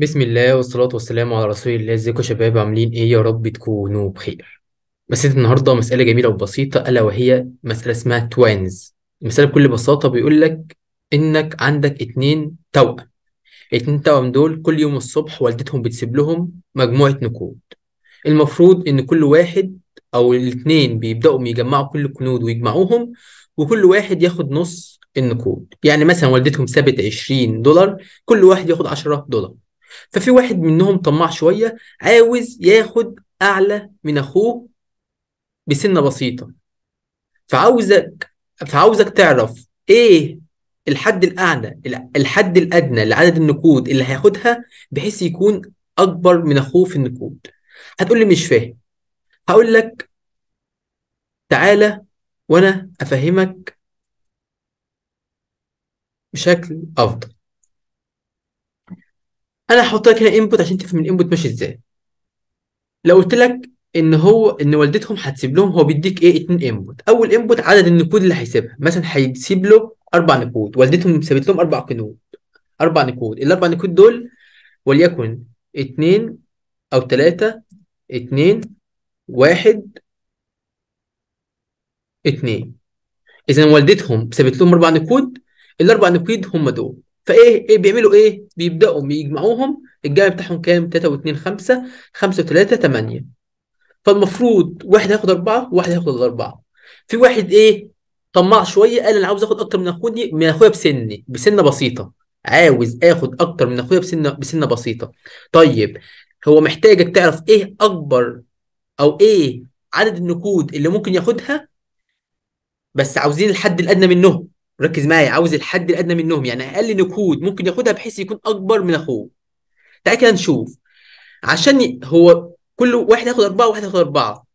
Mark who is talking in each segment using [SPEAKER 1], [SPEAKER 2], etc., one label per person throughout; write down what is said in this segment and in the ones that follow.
[SPEAKER 1] بسم الله والصلاة والسلام على رسول الله ازيكم يا شباب عاملين ايه يا رب تكونوا بخير مسألة النهاردة مسألة جميلة وبسيطة ألا وهي مسألة اسمها توينز المسألة بكل بساطة بيقول لك إنك عندك اتنين توأم الاتنين توأم دول كل يوم الصبح والدتهم بتسيب لهم مجموعة نقود المفروض إن كل واحد أو الاتنين بيبدأوا يجمعوا كل الكنود ويجمعوهم وكل واحد ياخد نص النقود يعني مثلا والدتهم سابت 20 دولار كل واحد ياخد 10 دولار ففي واحد منهم طماع شويه عاوز ياخد اعلى من اخوه بسنه بسيطه فعاوزك فعاوزك تعرف ايه الحد الاعلى الحد الادنى لعدد النقود اللي هياخدها بحيث يكون اكبر من اخوه في النقود هتقول لي مش فاهم هقول لك تعالى وانا افهمك بشكل افضل انا هحط لك هنا انبوت عشان تفهم الانبوت ماشي ازاي لو قلت لك ان هو ان والدتهم هتسيب لهم هو بيديك ايه اتنين انبوت اول انبوت عدد النقود اللي هيسيبها مثلا هيسيب له اربع نقود والدتهم سابت لهم اربع قنود اربع نقود الاربع نقود دول وليكن اتنين او تلاتة اتنين واحد اتنين اذا والدتهم سابت لهم اربع نقود الاربع نقود هم دول فايه ايه بيعملوا ايه؟ بيبداوا بيجمعوهم الجمع بتاعهم كام؟ 3 و2 5 5 و3 8 فالمفروض واحد هياخد اربعه وواحد هياخد الاربعه في واحد ايه؟ طماع شويه قال انا عاوز اخد اكتر من اخويا من اخويا بسني بسنه بسيطه عاوز اخد اكتر من اخويا بسنه بسنه بسيطه طيب هو محتاجك تعرف ايه اكبر او ايه عدد النقود اللي ممكن ياخدها بس عاوزين الحد الادنى منهم ركز معايا عاوز الحد الادنى منهم يعني اقل نقود ممكن ياخدها بحيث يكون اكبر من اخوه تعال كده نشوف عشان هو كل واحد ياخد اربعه وواحد ياخد اربعه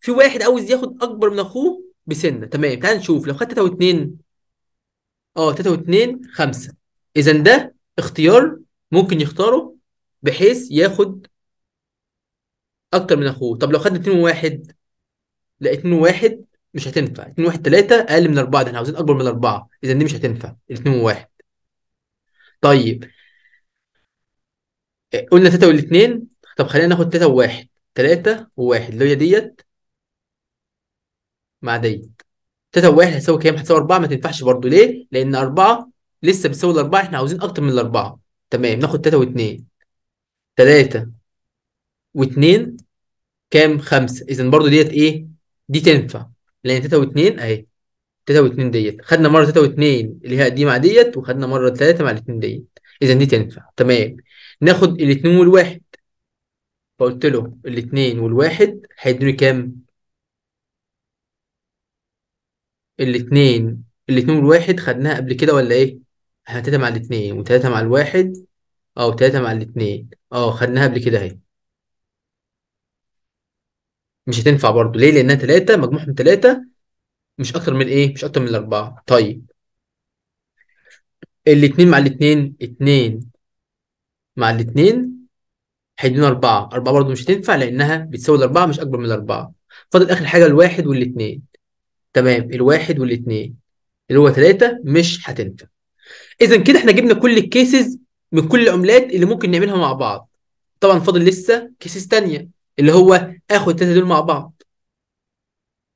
[SPEAKER 1] في واحد عاوز ياخد اكبر من اخوه بسنه تمام تعال نشوف لو خدت 3 و2 اه 3 و2 5 اذا ده اختيار ممكن يختاره بحيث ياخد اكتر من اخوه طب لو خدنا 2 و1 لا 2 و1 مش هتنفع 2 1 3 اقل من 4 ده احنا عاوزين اكبر من 4 اذا دي مش هتنفع 2 و1 طيب آه، قلنا 3 وال2 طب خلينا ناخد 3 و1 3 و1 اللي هي ديت مع ديت 3 و1 هتساوي كام؟ هتساوي 4 ما تنفعش برضه ليه؟ لان 4 لسه بتساوي 4 احنا عاوزين أكتر من 4 تمام ناخد 3 و2 3 و2 كام 5 إذا برضه ديت إيه؟ دي تنفع لان تيتا واتنين اهي تيتا واتنين ديت خدنا مره تيتا واتنين اللي هي قديمه مع ديت وخدنا مره تلاته مع الاتنين ديت اذا دي تنفع تمام ناخد الاتنين والواحد فقلت له الاتنين والواحد هيدوني كام الاتنين الاتنين والواحد خدناها قبل كده ولا ايه احنا تلاته مع الاتنين وتلاته مع الواحد اه وتلاته مع الاتنين اه خدناها قبل كده اهي مش هتنفع برضه ليه لانها ثلاثه مجموعهم ثلاثه مش اكتر من ايه مش اكتر من الاربعه طيب الاتنين مع الاتنين اتنين مع الاتنين هيدونا اربعة اربعة برضه مش هتنفع لانها بتساوي الاربعة مش اكبر من الاربعة فاضل اخر حاجة الواحد والاتنين تمام الواحد والاتنين اللي هو ثلاثه مش هتنفع اذا كده احنا جبنا كل الكيسز من كل العملات اللي ممكن نعملها مع بعض طبعا فاضل لسه كيسز ثانيه اللي هو اخد التلاته دول مع بعض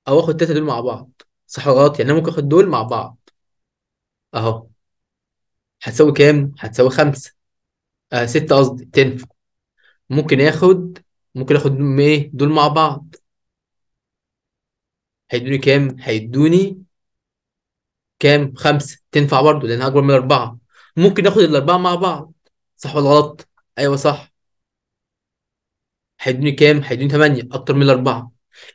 [SPEAKER 1] او اخد التلاته دول مع بعض صح ولا غلط يعني انا ممكن اخد دول مع بعض اهو هتساوي كام هتساوي خمسة آه ستة قصدي تنفع ممكن اخد ممكن اخد ايه دول مع بعض هيدوني كام هيدوني كام خمسة تنفع برضه لانها اكبر من اربعة ممكن اخد الاربعة مع بعض صح ولا غلط ايوه صح هيدوني كام؟ هيدوني 8 اكتر من الاربعه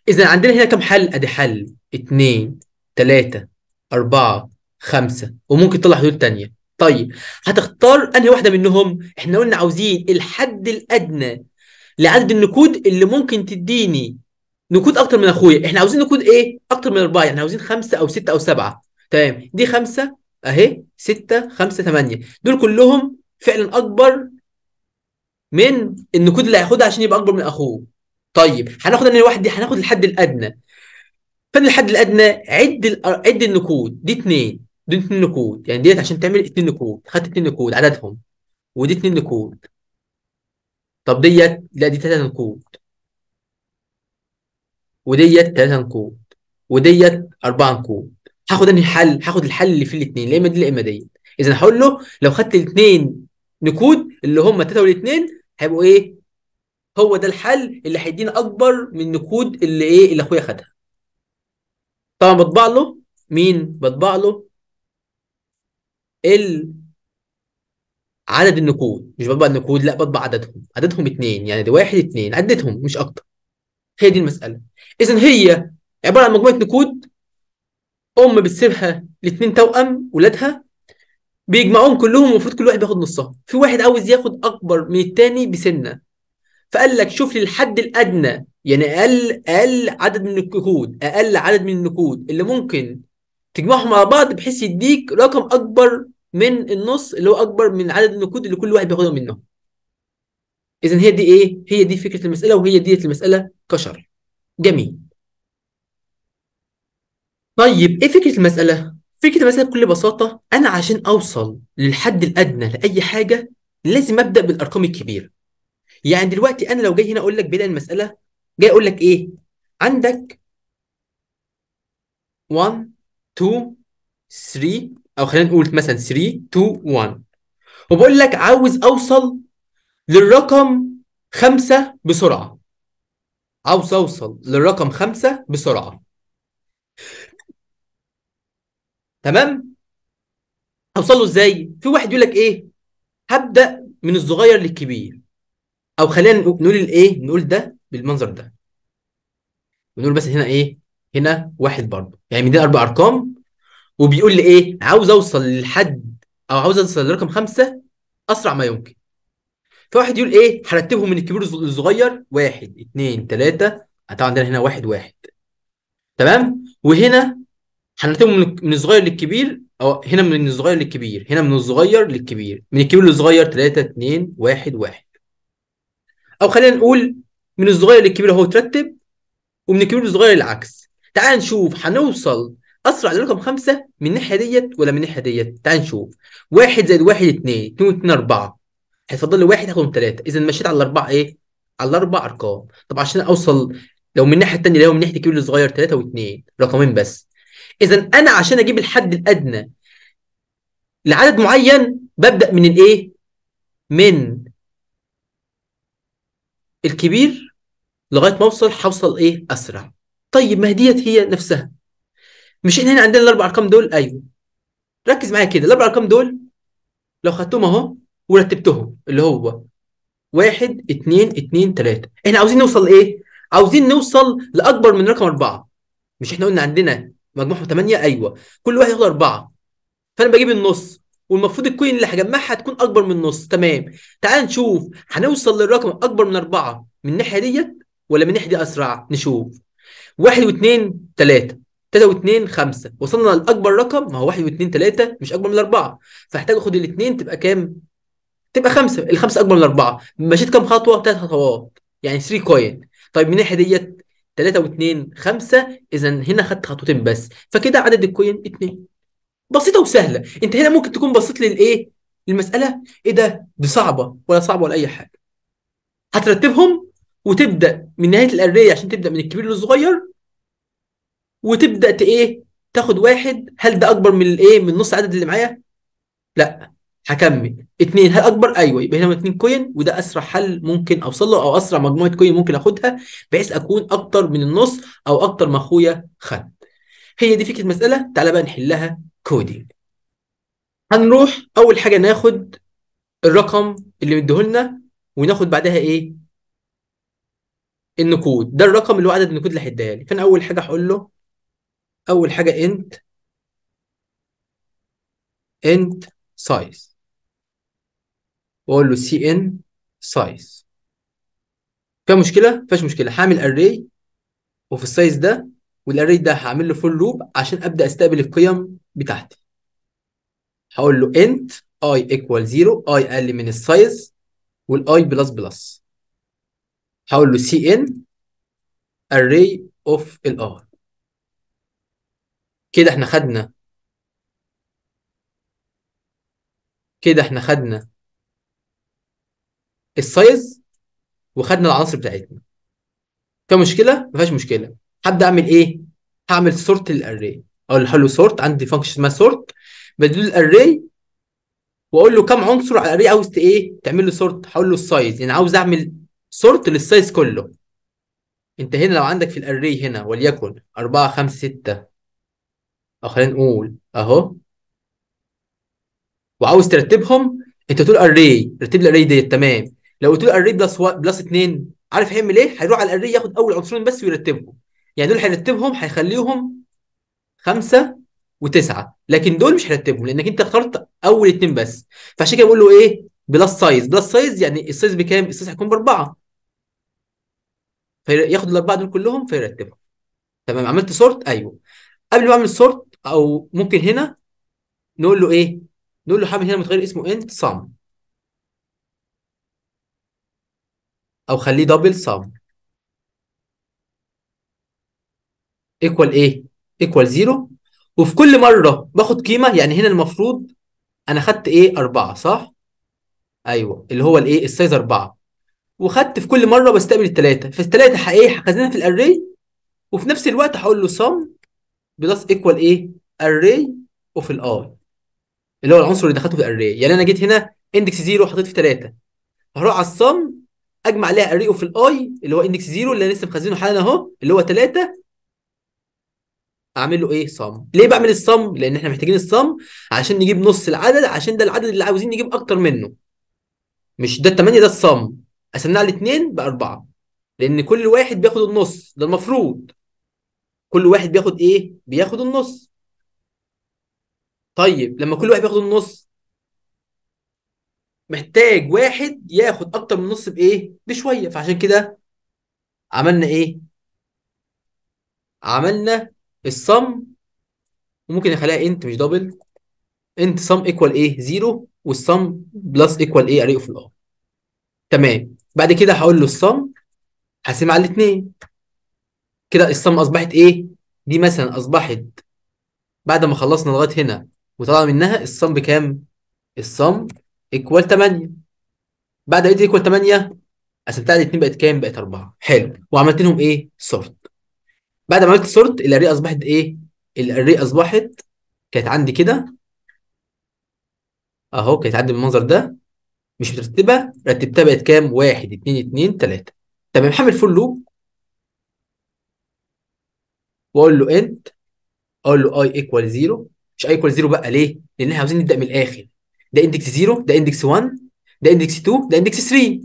[SPEAKER 1] اذا عندنا هنا كام حل؟ ادي حل 2 3 4 5 وممكن تطلع حدود تانية طيب هتختار انهي واحده منهم؟ احنا قلنا عاوزين الحد الادنى لعدد النقود اللي ممكن تديني نقود اكتر من اخويا احنا عاوزين نقود ايه؟ اكتر من اربعه يعني عاوزين خمسه او سته او سبعه تمام دي خمسه اهي سته خمسه ثمانيه دول كلهم فعلا اكبر من النقود اللي هياخدها عشان يبقى اكبر من اخوه طيب هناخد انا لوحدي هناخد الحد الادنى فان الحد الادنى عد ال... عد النقود دي اثنين دي اثنين نقود يعني ديت عشان تعمل اثنين نقود خدت اثنين نقود عددهم ودي اثنين نقود طب ديت لا دي ثلاثه نقود وديت ثلاثه نقود وديت أربعة نقود هاخد انهي حل هاخد الحل اللي فيه الاثنين يا اما دي يا اما ديت اذا هقول له لو خدت الاثنين نكود اللي هم التلاته والاثنين هيبقوا ايه هو ده الحل اللي هيدينا اكبر من نكود اللي ايه اللي اخويا خدها طبعا بطبع له مين بطبع له ال عدد النقود مش بطبع النقود لا بطبع عددهم عددهم اتنين يعني دي واحد اتنين عدتهم مش اكتر هي دي المسألة اذا هي عبارة عن مجموعة نقود ام بتسيبها لاثنين توأم ولادها بيجمعوهم كلهم المفروض كل واحد بياخد نصها في واحد عاوز ياخد اكبر من التاني بسنه فقال لك شوف لي الحد الادنى يعني اقل اقل عدد من النقود اقل عدد من النقود اللي ممكن تجمعهم مع بعض بحيث يديك رقم اكبر من النص اللي هو اكبر من عدد النقود اللي كل واحد بياخدها منه اذا هي دي ايه هي دي فكره المساله وهي دي المساله كشر جميل طيب ايه فكره المساله في كده مثلا بكل بساطه انا عشان اوصل للحد الادنى لاي حاجه لازم ابدا بالارقام الكبيره يعني دلوقتي انا لو جاي هنا اقول لك بدل المساله جاي اقول لك ايه عندك 1 2 3 او خلينا نقول مثلا 3 2 1 وبقول لك عاوز اوصل للرقم 5 بسرعه عاوز اوصل للرقم 5 بسرعه تمام هوصل له ازاي في واحد يقول لك ايه هبدا من الصغير للكبير او خلينا نقول الايه نقول ده بالمنظر ده ونقول بس هنا ايه هنا واحد برضه يعني من دي اربع ارقام وبيقول لي ايه عاوز اوصل لحد او عاوز اوصل لرقم خمسه اسرع ما يمكن فواحد يقول ايه هرتبهم من الكبير للصغير واحد اثنين ثلاثه طبعا عندنا هنا واحد واحد تمام وهنا حنرتبه من الصغير للكبير او هنا من الصغير للكبير هنا من الصغير للكبير من الكبير للصغير 3 2 1 1 او خلينا نقول من الصغير للكبير اهو ترتب ومن الكبير للصغير العكس تعال نشوف هنوصل اسرع لرقم 5 من الناحيه ديت ولا من الناحيه ديت تعال نشوف 1 زائد 1 2 2 2 4 هيفضل لي 1 هاخد 3 اذا مشيت على الاربعه ايه على الاربع ارقام طب عشان اوصل لو من الناحيه الثانيه لو من ناحيه الكبير للصغير 3 و2 رقمين بس اذا انا عشان اجيب الحد الادنى لعدد معين ببدا من الايه من الكبير لغايه ما اوصل هوصل ايه اسرع طيب ما ديت هي نفسها مش احنا هنا عندنا الاربع ارقام دول ايوه ركز معايا كده الاربع ارقام دول لو خدتهم اهو ورتبتهم اللي هو واحد اتنين اتنين تلاتة احنا عاوزين نوصل لايه؟ عاوزين نوصل لاكبر من رقم اربعة مش احنا قلنا عندنا مجموعهم 8 ايوه كل واحد ياخد 4 فانا بجيب النص والمفروض الكوين اللي هجمعها تكون اكبر من النص تمام تعال نشوف هنوصل للرقم اكبر من 4 من الناحيه ديت ولا من الناحيه دي اسرع نشوف 1 و2 3 3 و2 5 وصلنا لاكبر رقم ما هو 1 و2 3 مش اكبر من 4 فاحتاج اخد الاثنين تبقى كام تبقى 5 الخمسه اكبر من 4 مشيت كام خطوه 3 خطوات يعني 3 كوين طيب من الناحيه ديت 3 و2 5 اذا هنا خدت خطوتين بس فكده عدد الكوين 2 بسيطه وسهله انت هنا ممكن تكون بصيت للايه المساله ايه ده دي صعبه ولا صعبه ولا اي حاجه هترتبهم وتبدا من نهايه الاريه عشان تبدا من الكبير للصغير وتبدا ايه تاخد واحد هل ده اكبر من الايه من نص عدد اللي معايا لا هكمل اثنين هل اكبر ايوه يبقى هنا اثنين كوين وده اسرع حل ممكن اوصل له او اسرع مجموعه كوين ممكن اخدها بحيث اكون اكتر من النص او اكتر ما اخويا خد هي دي فكره المساله تعالى بقى نحلها كودينج هنروح اول حاجه ناخد الرقم اللي مديهولنا وناخد بعدها ايه النقود ده الرقم اللي هو عدد النقود اللي هيديها لي فانا اول حاجه هقول له اول حاجه انت انت سايز واقول له سي ان سايز كم مشكله مفيهاش مشكله هعمل اري وفي السايز ده والاري ده هعمل له فول لوب عشان ابدا استقبل القيم بتاعتي هقول له انت اي ايكوال 0 اي اقل من السايز والاي بلس بلس هقول له سي ان array of الار كده احنا خدنا كده احنا خدنا السايز وخدنا العناصر بتاعتنا كمشكله ما فيهاش مشكله هبدا اعمل ايه هعمل سورت للاري او حلو سورت عندي فانكشن اسمها سورت بديله الاري واقول له كم عنصر على الاري عاوز ايه تعمل له سورت هقول له السايز يعني عاوز اعمل سورت للسايز كله انت هنا لو عندك في الاري هنا وليكن 4 5 6 او خلينا نقول اهو وعاوز ترتبهم انت تقول اري رتب لي الاري ديت تمام لو قلت له اري بلس و... بلس 2 عارف هيعمل ايه؟ هيروح على الاري ياخد اول عنصرين بس ويرتبهم يعني دول هيرتبهم هيخليهم خمسه وتسعه لكن دول مش هيرتبهم لانك انت اخترت اول اتنين بس فعشان كده بقول له ايه؟ بلس سايز بلس سايز يعني السايز بكام؟ السايز هيكون باربعه فياخد الاربعه دول كلهم فيرتبهم تمام عملت سورت ايوه قبل ما اعمل سورت او ممكن هنا نقول له ايه؟ نقول له حامل هنا متغير اسمه انت صام او خليه دبل سم ايكوال ايه ايكوال زيرو وفي كل مره باخد قيمه يعني هنا المفروض انا خدت ايه 4 صح ايوه اللي هو الايه السايز 4 وخدت في كل مره بستقبل الثلاثه فالثلاثه ايه هخزنها في الاري وفي نفس الوقت هقول له sum بلس ايكوال ايه اري وفي الاي اللي هو العنصر اللي دخلته في الاري يعني انا جيت هنا اندكس 0 حطيت في 3 هروح على السم اجمع لها اريو في الاي اللي هو اندكس 0 اللي انا لسه مخزنه حالا اهو اللي هو 3 اعمل له ايه صم ليه بعمل الصم لان احنا محتاجين الصم عشان نجيب نص العدد عشان ده العدد اللي عاوزين نجيب اكتر منه مش ده 8 ده الصم قسمناه على 2 ب 4 لان كل واحد بياخد النص ده المفروض كل واحد بياخد ايه بياخد النص طيب لما كل واحد بياخد النص محتاج واحد ياخد اكتر من نص بايه بشويه فعشان كده عملنا ايه عملنا الصم وممكن نخليها انت مش دبل انت صم ايكوال ايه زيرو والصم بلس ايكوال ايه اري في الار تمام بعد كده هقول له الصم هقسمها على الاثنين كده الصم اصبحت ايه دي مثلا اصبحت بعد ما خلصنا لغايه هنا وطلع منها الصم بكام الصم ايكوال 8 بعد ما ايكوال 8 قسمتها 2 بقت كام؟ بقت 4 حلو وعملت لهم ايه؟ سورت بعد ما عملت سورت الاري اصبحت ايه؟ الاري اصبحت كانت عندي كده اهو كانت عندي بالمنظر ده مش مترتبه رتبتها بقت كام؟ 1 2 2 3 تمام هعمل فول لوب واقول له انت اقول له اي ايكوال 0 مش اي ايكوال 0 بقى ليه؟ لان احنا عاوزين نبدا من الاخر ده اندكس 0 ده اندكس 1 ده اندكس 2 ده اندكس 3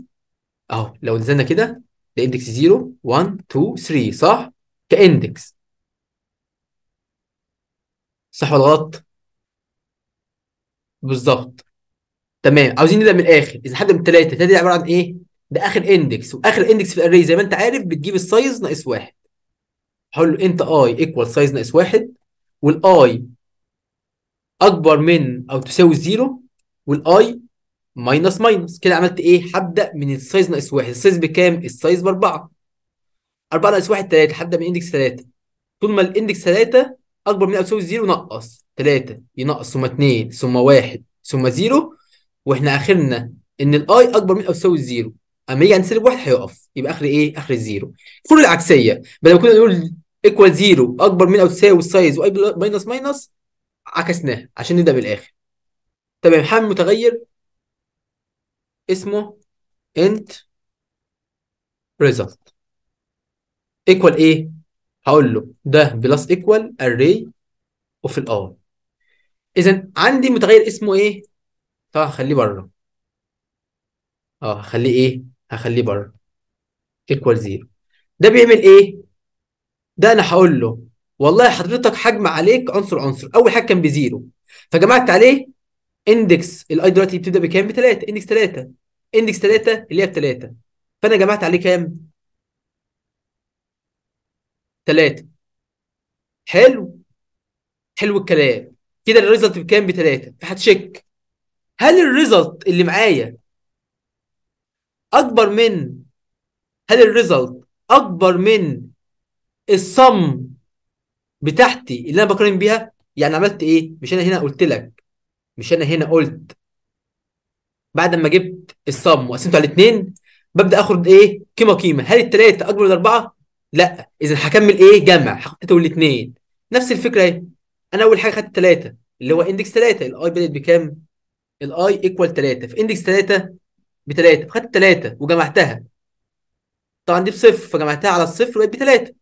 [SPEAKER 1] اهو لو نزلنا كده ده اندكس 0 1 2 3 صح كاندكس صح ولا غلط بالظبط تمام عاوزين نبدا من الاخر اذا حد من الثلاثه الثلاثه دي عباره عن ايه ده اخر اندكس واخر اندكس في الاري زي ما انت عارف بتجيب السايز ناقص 1 هقول له انت اي ايكوال سايز ناقص 1 والاي اكبر من او تساوي 0 والاي ماينس ماينس كده عملت ايه هبدا من السايز ناقص واحد السايز بكام السايز باربعه 4 ناقص واحد 3 هبدا من اندكس 3 طول ما الاندكس 3 اكبر من او تساوي 0 نقص 3 ينقص ثم 2 ثم 1 ثم 0 واحنا اخرنا ان الاي اكبر من او تساوي 0 اما يجي عند سالب واحد هيقف يبقى اخر ايه اخر الزيرو الفروق العكسيه بدل ما كنا نقول ايكوال زيرو اكبر من او تساوي السايز واي ماينس ماينس عكسناها عشان نبدا بالاخر تمام هعمل متغير اسمه int result equal ايه هقول له ده بلس ايكوال array اوف الار اذا عندي متغير اسمه ايه طبعا هخليه بره اه هخليه ايه هخليه بره ايكوال زيرو ده بيعمل ايه ده انا هقول له والله حضرتك حجم عليك عنصر عنصر اول حاجه كان بزيرو فجمعت عليه اندكس الاي دلوقتي بتبدا بكام؟ بثلاثه اندكس ثلاثه اندكس ثلاثه اللي هي بثلاثه فانا جمعت عليه كام؟ ثلاثه حلو حلو الكلام كده الريزلت بكام؟ بثلاثه فهتشك هل الريزلت اللي معايا اكبر من هل الريزلت اكبر من الصم بتاعتي اللي انا بقارن بيها يعني عملت ايه مش انا هنا قلت لك مش انا هنا قلت بعد ما جبت الصم وقسمته على اثنين ببدا اخد ايه قيمه قيمه هل الثلاثه اكبر من الاربعه لا اذا هكمل ايه جمع هاخد الاثنين نفس الفكره ايه انا اول حاجه خدت الثلاثه اللي هو اندكس 3 الاي بدات بكام الاي ايكوال 3 في اندكس 3 ب 3 فخدت 3 وجمعتها طبعا دي بصفر فجمعتها على الصفر وبقت بثلاثه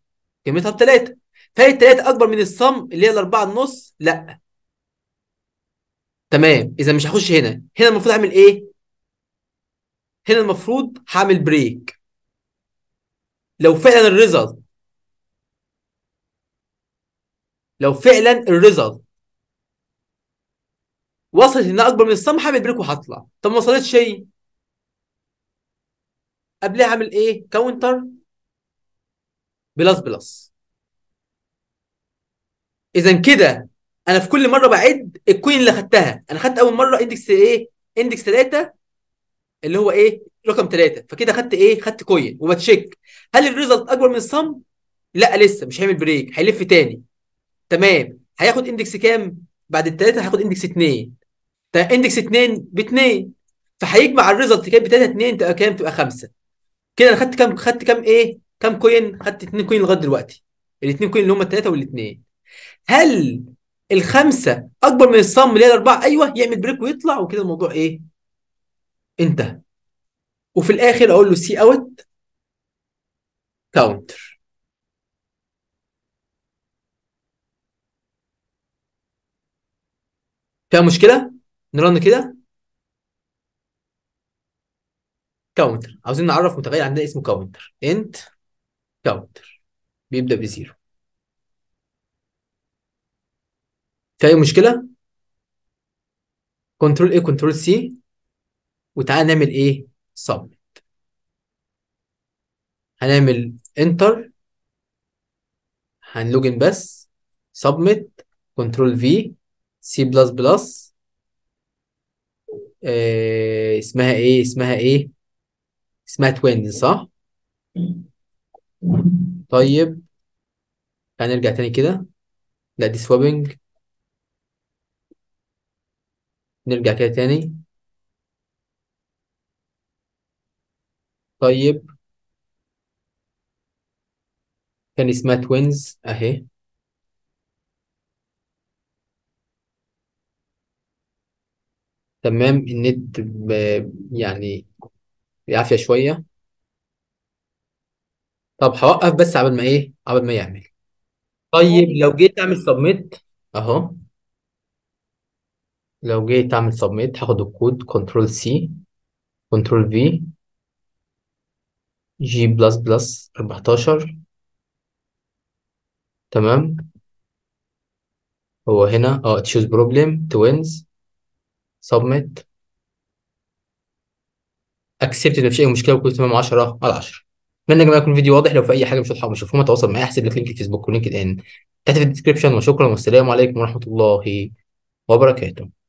[SPEAKER 1] قيمتها بثلاثه فهي الثلاثه اكبر من الصم اللي هي الاربعه النص لا تمام اذا مش هخش هنا هنا المفروض اعمل ايه هنا المفروض هعمل بريك لو فعلا الريزلت لو فعلا الريزلت وصلت انها اكبر من الصم هعمل بريك وهطلع طب ما وصلتش شيء قبلها اعمل ايه كاونتر بلس بلس اذا كده انا في كل مره بعد الكوين اللي خدتها انا خدت اول مره اندكس ايه اندكس 3 اللي هو ايه رقم 3 فكده خدت ايه خدت كوين وبتشيك هل الريزلت اكبر من الصم لا لسه مش هيعمل بريك هيلف تاني تمام هياخد اندكس كام بعد التلاتة هياخد اندكس 2 طيب اندكس 2 ب 2 فهيجمع الريزلت كام 3 2 تبقى كام تبقى 5 كده انا خدت كام خدت كام ايه كام كوين خدت 2 كوين لغايه دلوقتي الاثنين كوين اللي هم التلاتة والاثنين هل الخمسه اكبر من الصم اللي هي الاربعه ايوه يعمل بريك ويطلع وكده الموضوع ايه؟ انتهى وفي الاخر اقول له سي اوت كاونتر فيها مشكله؟ نرن كده كاونتر عاوزين نعرف متغير عندنا اسمه كاونتر انت كاونتر بيبدا بزيرو في اي مشكله كنترول ايه كنترول سي وتعالى نعمل ايه سبميت هنعمل انتر هنلوجن بس سبميت كنترول في سي بلس بلس اسمها ايه اسمها ايه اسمها توين صح طيب هنرجع تاني كده لا دي سوابنج نرجع كده تاني طيب كان اسمها توينز اهي تمام النت ب... يعني بعافية شوية طب هوقف بس قبل ما ايه قبل ما يعمل طيب لو جيت اعمل سبميت اهو لو جيت تعمل سبميت هاخد الكود كنترول سي كنترول في جي بلس بلس 14 تمام هو هنا اه تشوز بروبلم توينز سبميت اكسبت ان مفيش اي مشكله وكل تمام 10 على 10 اتمنى يا جماعه يكون الفيديو واضح لو في اي حاجه مش واضحه مش مفهومه تواصل معايا احسب لك لينك الفيسبوك ولينك ان تحت في الديسكربشن وشكرا والسلام عليكم ورحمه الله وبركاته